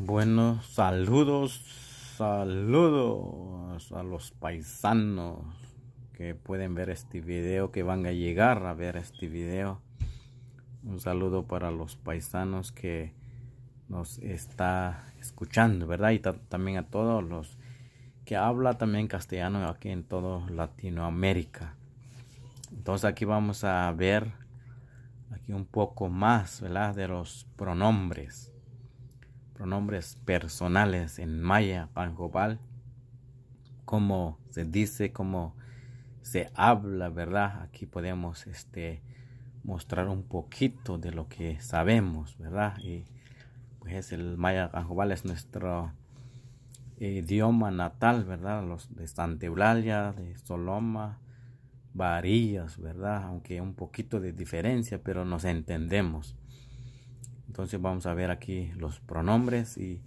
Bueno, saludos, saludos a los paisanos que pueden ver este video, que van a llegar a ver este video. Un saludo para los paisanos que nos está escuchando, ¿verdad? Y también a todos los que habla también castellano aquí en todo Latinoamérica. Entonces aquí vamos a ver aquí un poco más, ¿verdad? De los pronombres pronombres personales en maya, panjopal, como se dice, como se habla, ¿verdad? Aquí podemos este, mostrar un poquito de lo que sabemos, ¿verdad? Y pues el maya panjopal es nuestro eh, idioma natal, ¿verdad? Los de Santa de Soloma, Varillas, ¿verdad? Aunque un poquito de diferencia, pero nos entendemos entonces vamos a ver aquí los pronombres y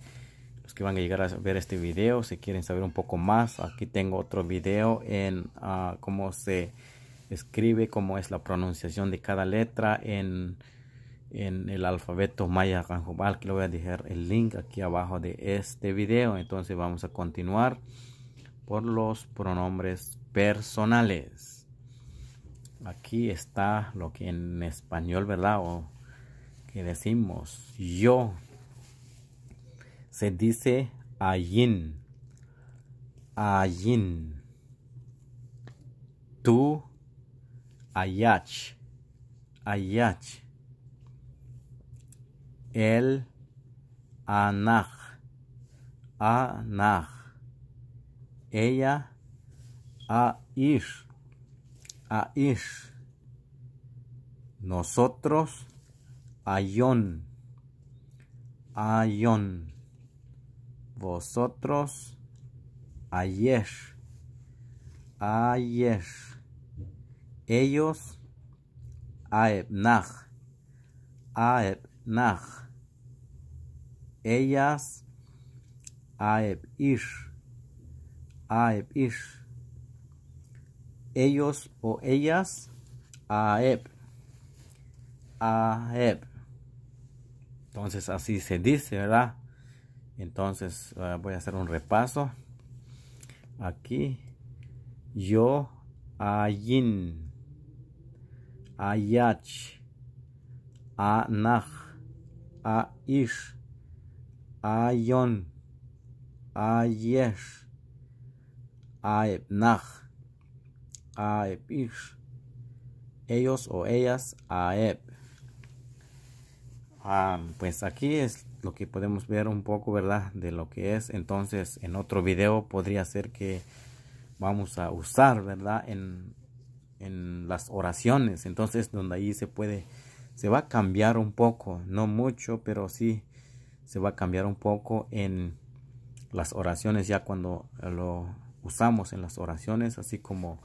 los que van a llegar a ver este video si quieren saber un poco más aquí tengo otro video en ah, cómo se escribe cómo es la pronunciación de cada letra en, el alfabeto maya ranjobal que lo voy a dejar el link aquí abajo de este video entonces vamos a continuar por los pronombres personales aquí está lo que en español verdad o que decimos yo se dice ayin ayin tú ayach ayach el Anach... Anach... ella aish aish nosotros Ayón. Ayón. Vosotros. Ayer. Ayer. Ellos. Aebnaj. aepnach Ellas. aepish ish. Ellos o ellas. aep aep entonces así se dice, ¿verdad? Entonces eh, voy a hacer un repaso. Aquí, yo, ayin, ayach, a aish, ayon, ayesh, aebnach, ish ellos o ellas, aep. Ah, pues aquí es lo que podemos ver un poco, ¿verdad? De lo que es. Entonces, en otro video podría ser que vamos a usar, ¿verdad? En, en las oraciones. Entonces, donde ahí se puede, se va a cambiar un poco, no mucho, pero sí se va a cambiar un poco en las oraciones ya cuando lo usamos en las oraciones, así como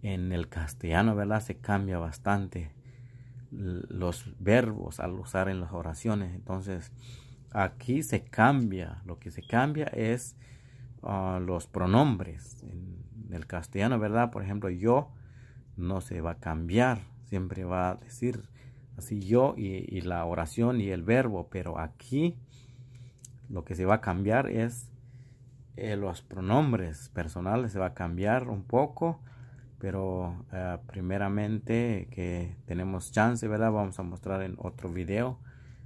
en el castellano, ¿verdad? Se cambia bastante los verbos al usar en las oraciones. Entonces, aquí se cambia, lo que se cambia es ah, los pronombres. En, el castellano, ¿verdad? Por ejemplo, yo no se va a cambiar, siempre va a decir así yo y, la oración y el verbo, pero aquí lo que se va a cambiar es eh, los pronombres personales, se va a cambiar un poco pero eh, primeramente que tenemos chance, ¿verdad? Vamos a mostrar en otro video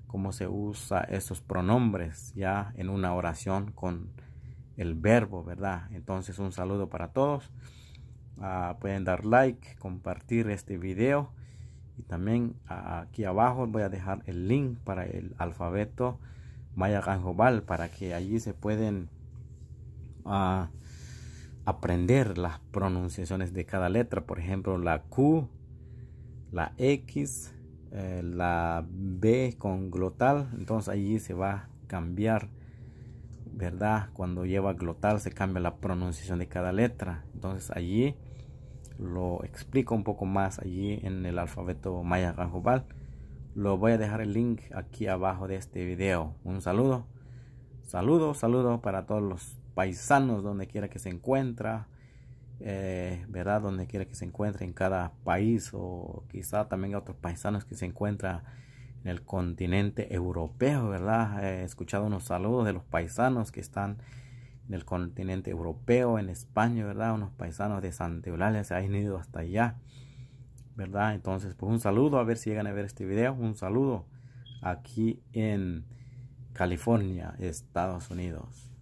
cómo se usa esos pronombres ya en una oración con el verbo, ¿verdad? Entonces un saludo para todos. Ah, pueden dar like, compartir este video y también ah, aquí abajo voy a dejar el link para el alfabeto maya ganjobal para que allí se pueden ah, aprender las pronunciaciones de cada letra. Por ejemplo, la Q, la X, eh, la B con glotal. Entonces allí se va a cambiar, ¿verdad? Cuando lleva glotal se cambia la pronunciación de cada letra. Entonces allí lo explico un poco más allí en el alfabeto maya ranjobal. Lo voy a dejar el link aquí abajo de este video. Un saludo. Saludo. saludo para todos los paisanos donde quiera que se encuentra, eh, ¿verdad? Donde quiera que se encuentre en cada país o quizá también otros paisanos que se encuentran en el continente europeo, ¿verdad? He escuchado unos saludos de los paisanos que están en el continente europeo, en España, ¿verdad? Unos paisanos de Santa Eulalia se han ido hasta allá, ¿verdad? Entonces, pues un saludo, a ver si llegan a ver este video, un saludo aquí en California, Estados Unidos.